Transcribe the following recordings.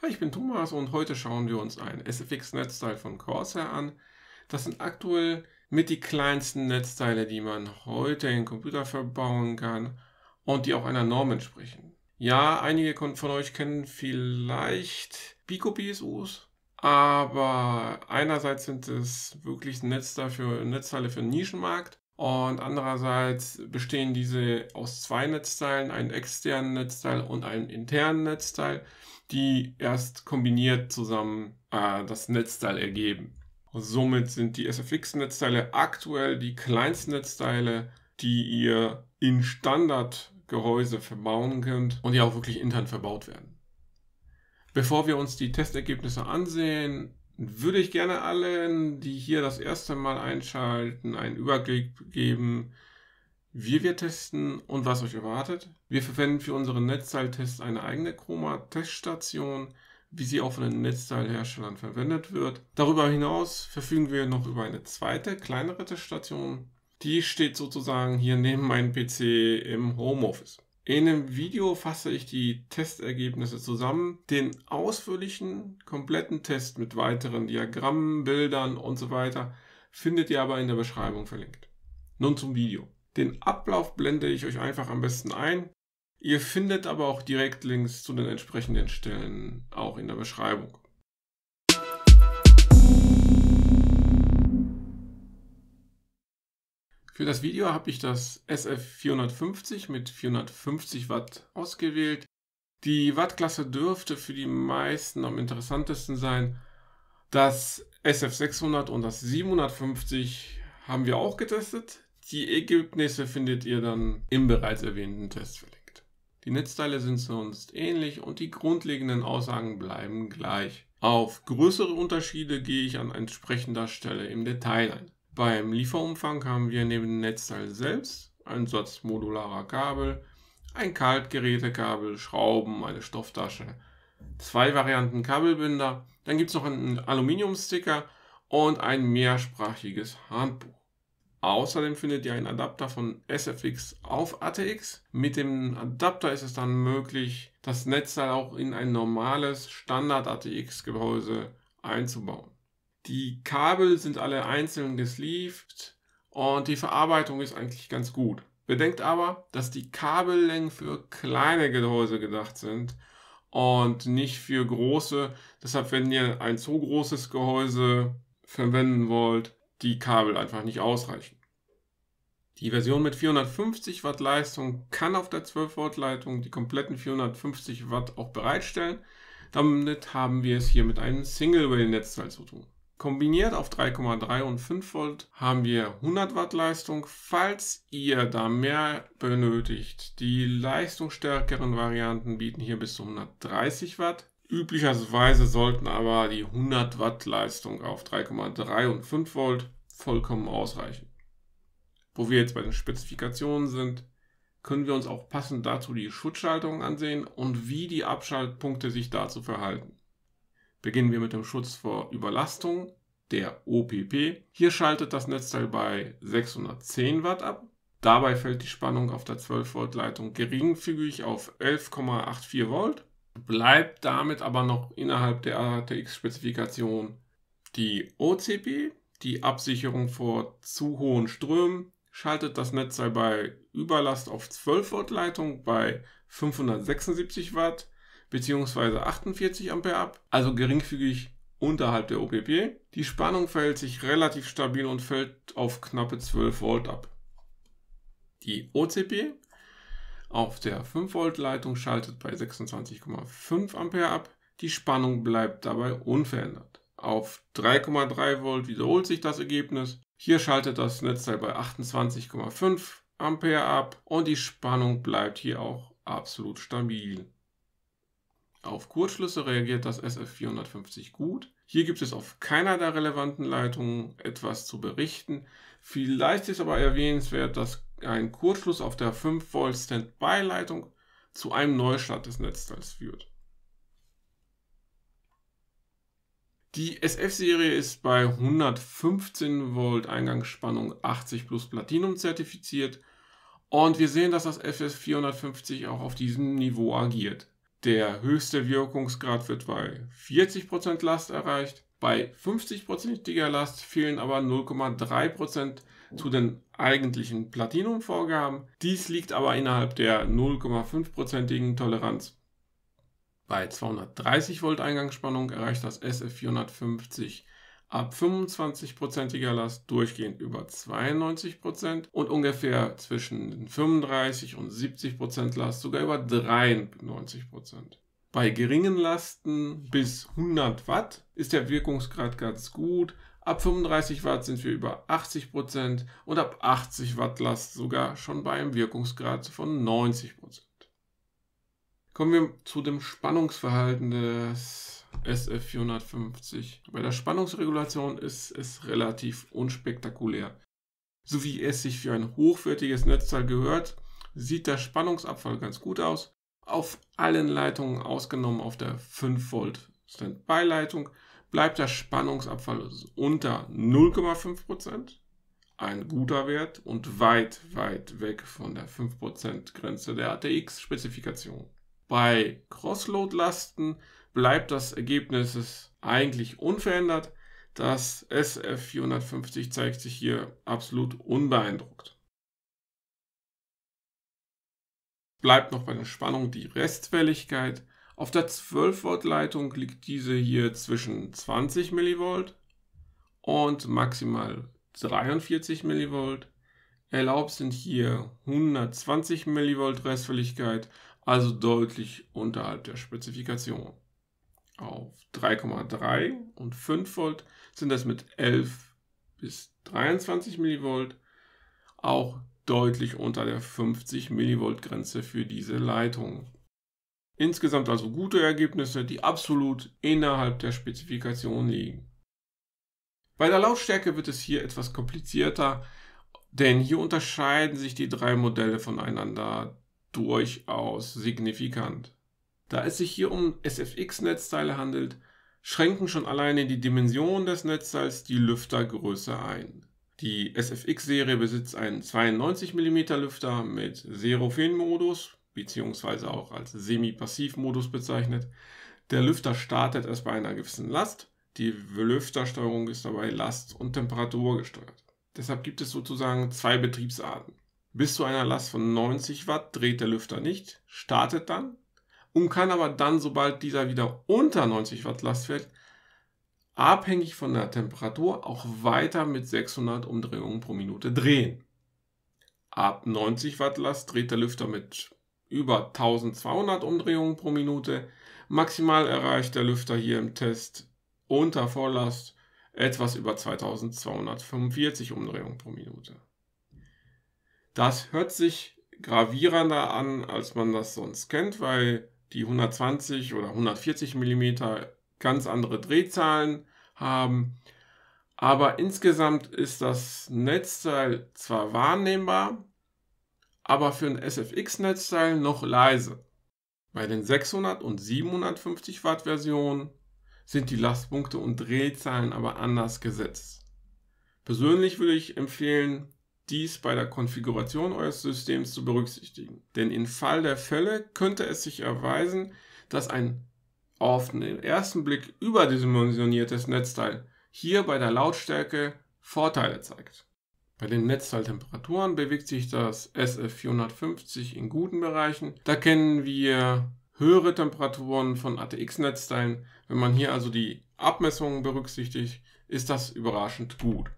Hi, ich bin Thomas und heute schauen wir uns ein SFX-Netzteil von Corsair an. Das sind aktuell mit die kleinsten Netzteile, die man heute in Computer verbauen kann und die auch einer Norm entsprechen. Ja, einige von euch kennen vielleicht Pico BSUs, aber einerseits sind es wirklich Netzteile für, Netzteile für den Nischenmarkt und andererseits bestehen diese aus zwei Netzteilen, einem externen Netzteil und einem internen Netzteil die erst kombiniert zusammen äh, das Netzteil ergeben. Und somit sind die SFX-Netzteile aktuell die kleinsten Netzteile, die ihr in Standardgehäuse verbauen könnt und die auch wirklich intern verbaut werden. Bevor wir uns die Testergebnisse ansehen, würde ich gerne allen, die hier das erste Mal einschalten, einen Überblick geben, wie wir testen und was euch erwartet. Wir verwenden für unseren Netzteiltest eine eigene Chroma-Teststation, wie sie auch von den Netzteilherstellern verwendet wird. Darüber hinaus verfügen wir noch über eine zweite, kleinere Teststation. Die steht sozusagen hier neben meinem PC im Homeoffice. In dem Video fasse ich die Testergebnisse zusammen. Den ausführlichen, kompletten Test mit weiteren Diagrammen, Bildern und so weiter findet ihr aber in der Beschreibung verlinkt. Nun zum Video. Den Ablauf blende ich euch einfach am besten ein. Ihr findet aber auch direkt Links zu den entsprechenden Stellen auch in der Beschreibung. Für das Video habe ich das SF450 mit 450 Watt ausgewählt. Die Wattklasse dürfte für die meisten am interessantesten sein. Das SF600 und das 750 haben wir auch getestet. Die Ergebnisse findet ihr dann im bereits erwähnten Test verlinkt. Die Netzteile sind sonst ähnlich und die grundlegenden Aussagen bleiben gleich. Auf größere Unterschiede gehe ich an entsprechender Stelle im Detail ein. Beim Lieferumfang haben wir neben dem Netzteil selbst einen Satz modularer Kabel, ein Kaltgerätekabel, Schrauben, eine Stofftasche, zwei Varianten Kabelbinder, dann gibt es noch einen Aluminiumsticker und ein mehrsprachiges Handbuch. Außerdem findet ihr einen Adapter von SFX auf ATX. Mit dem Adapter ist es dann möglich, das Netzteil auch in ein normales Standard-ATX-Gehäuse einzubauen. Die Kabel sind alle einzeln gesleeved und die Verarbeitung ist eigentlich ganz gut. Bedenkt aber, dass die Kabellängen für kleine Gehäuse gedacht sind und nicht für große. Deshalb, wenn ihr ein zu großes Gehäuse verwenden wollt, die Kabel einfach nicht ausreichen. Die Version mit 450 Watt Leistung kann auf der 12 Volt Leitung die kompletten 450 Watt auch bereitstellen. Damit haben wir es hier mit einem Single-Rail-Netzteil halt zu tun. Kombiniert auf 3,3 und 5 Volt haben wir 100 Watt Leistung. Falls ihr da mehr benötigt, die leistungsstärkeren Varianten bieten hier bis zu 130 Watt. Üblicherweise sollten aber die 100 Watt Leistung auf 3,3 und 5 Volt vollkommen ausreichen. Wo wir jetzt bei den Spezifikationen sind, können wir uns auch passend dazu die Schutzschaltung ansehen und wie die Abschaltpunkte sich dazu verhalten. Beginnen wir mit dem Schutz vor Überlastung, der OPP. Hier schaltet das Netzteil bei 610 Watt ab. Dabei fällt die Spannung auf der 12 Volt Leitung geringfügig auf 11,84 Volt bleibt damit aber noch innerhalb der ATX-Spezifikation die OCP, die Absicherung vor zu hohen Strömen, schaltet das Netzteil bei Überlast auf 12 Volt Leitung bei 576 Watt bzw. 48 Ampere ab, also geringfügig unterhalb der OPP. Die Spannung verhält sich relativ stabil und fällt auf knappe 12 Volt ab. Die OCP auf der 5-Volt-Leitung schaltet bei 26,5 Ampere ab. Die Spannung bleibt dabei unverändert. Auf 3,3 Volt wiederholt sich das Ergebnis. Hier schaltet das Netzteil bei 28,5 Ampere ab und die Spannung bleibt hier auch absolut stabil. Auf Kurzschlüsse reagiert das SF450 gut. Hier gibt es auf keiner der relevanten Leitungen etwas zu berichten. Vielleicht ist aber erwähnenswert, dass ein Kurzschluss auf der 5 Volt Standby-Leitung zu einem Neustart des Netzteils führt. Die SF-Serie ist bei 115 Volt Eingangsspannung 80 plus Platinum zertifiziert und wir sehen, dass das FS450 auch auf diesem Niveau agiert. Der höchste Wirkungsgrad wird bei 40% Last erreicht, bei 50%iger Last fehlen aber 0,3% zu den eigentlichen Platinum-Vorgaben. Dies liegt aber innerhalb der 0,5%igen Toleranz. Bei 230 Volt Eingangsspannung erreicht das SF450 ab 25%iger Last durchgehend über 92% und ungefähr zwischen 35 und 70% Last sogar über 93%. Bei geringen Lasten bis 100 Watt ist der Wirkungsgrad ganz gut, Ab 35 Watt sind wir über 80% Prozent und ab 80 Watt Last sogar schon bei einem Wirkungsgrad von 90%. Kommen wir zu dem Spannungsverhalten des SF450. Bei der Spannungsregulation ist es relativ unspektakulär. So wie es sich für ein hochwertiges Netzteil gehört, sieht der Spannungsabfall ganz gut aus. Auf allen Leitungen ausgenommen auf der 5 Volt Standby-Leitung bleibt der Spannungsabfall unter 0,5%, ein guter Wert und weit, weit weg von der 5%-Grenze der ATX-Spezifikation. Bei Crossload-Lasten bleibt das Ergebnis eigentlich unverändert. Das SF450 zeigt sich hier absolut unbeeindruckt. Bleibt noch bei der Spannung die Restfälligkeit. Auf der 12-Volt-Leitung liegt diese hier zwischen 20 mV und maximal 43 mV. Erlaubt sind hier 120 mV Restfälligkeit, also deutlich unterhalb der Spezifikation. Auf 3,3 und 5 Volt sind das mit 11 bis 23 mV auch deutlich unter der 50 mV Grenze für diese Leitung. Insgesamt also gute Ergebnisse, die absolut innerhalb der Spezifikation liegen. Bei der Lautstärke wird es hier etwas komplizierter, denn hier unterscheiden sich die drei Modelle voneinander durchaus signifikant. Da es sich hier um SFX-Netzteile handelt, schränken schon alleine die Dimensionen des Netzteils die Lüftergröße ein. Die SFX-Serie besitzt einen 92 mm Lüfter mit Zero-Fin-Modus beziehungsweise auch als Semi-Passiv-Modus bezeichnet. Der Lüfter startet erst bei einer gewissen Last. Die Lüftersteuerung ist dabei Last- und Temperatur gesteuert. Deshalb gibt es sozusagen zwei Betriebsarten. Bis zu einer Last von 90 Watt dreht der Lüfter nicht, startet dann und kann aber dann, sobald dieser wieder unter 90 Watt Last fällt, abhängig von der Temperatur auch weiter mit 600 Umdrehungen pro Minute drehen. Ab 90 Watt Last dreht der Lüfter mit über 1200 Umdrehungen pro Minute. Maximal erreicht der Lüfter hier im Test unter Vorlast etwas über 2245 Umdrehungen pro Minute. Das hört sich gravierender an, als man das sonst kennt, weil die 120 oder 140 mm ganz andere Drehzahlen haben. Aber insgesamt ist das Netzteil zwar wahrnehmbar, aber für ein SFX-Netzteil noch leise. Bei den 600 und 750 Watt Versionen sind die Lastpunkte und Drehzahlen aber anders gesetzt. Persönlich würde ich empfehlen, dies bei der Konfiguration eures Systems zu berücksichtigen. Denn im Fall der Fälle könnte es sich erweisen, dass ein auf den ersten Blick überdimensioniertes Netzteil hier bei der Lautstärke Vorteile zeigt. Bei den Netzteiltemperaturen bewegt sich das SF450 in guten Bereichen. Da kennen wir höhere Temperaturen von ATX-Netzteilen. Wenn man hier also die Abmessungen berücksichtigt, ist das überraschend gut.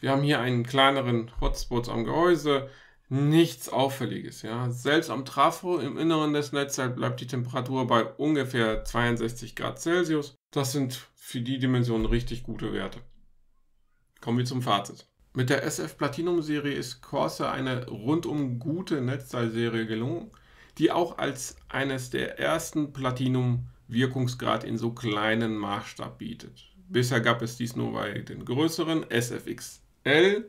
Wir haben hier einen kleineren Hotspot am Gehäuse, nichts Auffälliges. Ja. Selbst am Trafo im Inneren des Netzteils bleibt die Temperatur bei ungefähr 62 Grad Celsius. Das sind für die Dimensionen richtig gute Werte. Kommen wir zum Fazit. Mit der SF Platinum Serie ist Corsair eine rundum gute Netzteilserie gelungen, die auch als eines der ersten Platinum Wirkungsgrad in so kleinen Maßstab bietet. Bisher gab es dies nur bei den größeren SFXL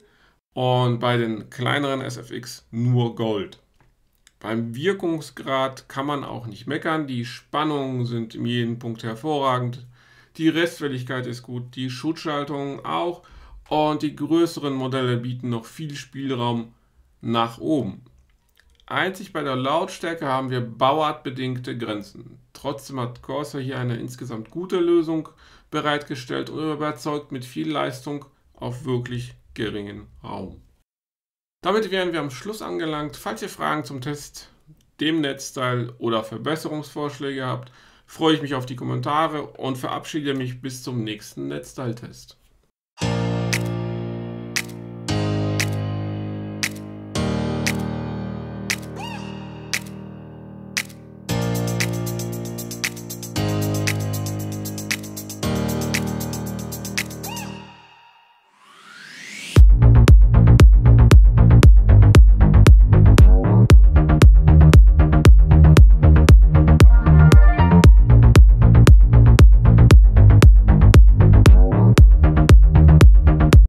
und bei den kleineren SFX nur Gold. Beim Wirkungsgrad kann man auch nicht meckern, die Spannungen sind in jedem Punkt hervorragend, die Restfälligkeit ist gut, die Schutzschaltung auch und die größeren Modelle bieten noch viel Spielraum nach oben. Einzig bei der Lautstärke haben wir bauartbedingte Grenzen. Trotzdem hat Corsair hier eine insgesamt gute Lösung bereitgestellt und überzeugt mit viel Leistung auf wirklich geringen Raum. Damit wären wir am Schluss angelangt. Falls ihr Fragen zum Test, dem Netzteil oder Verbesserungsvorschläge habt, freue ich mich auf die Kommentare und verabschiede mich bis zum nächsten Netzteiltest.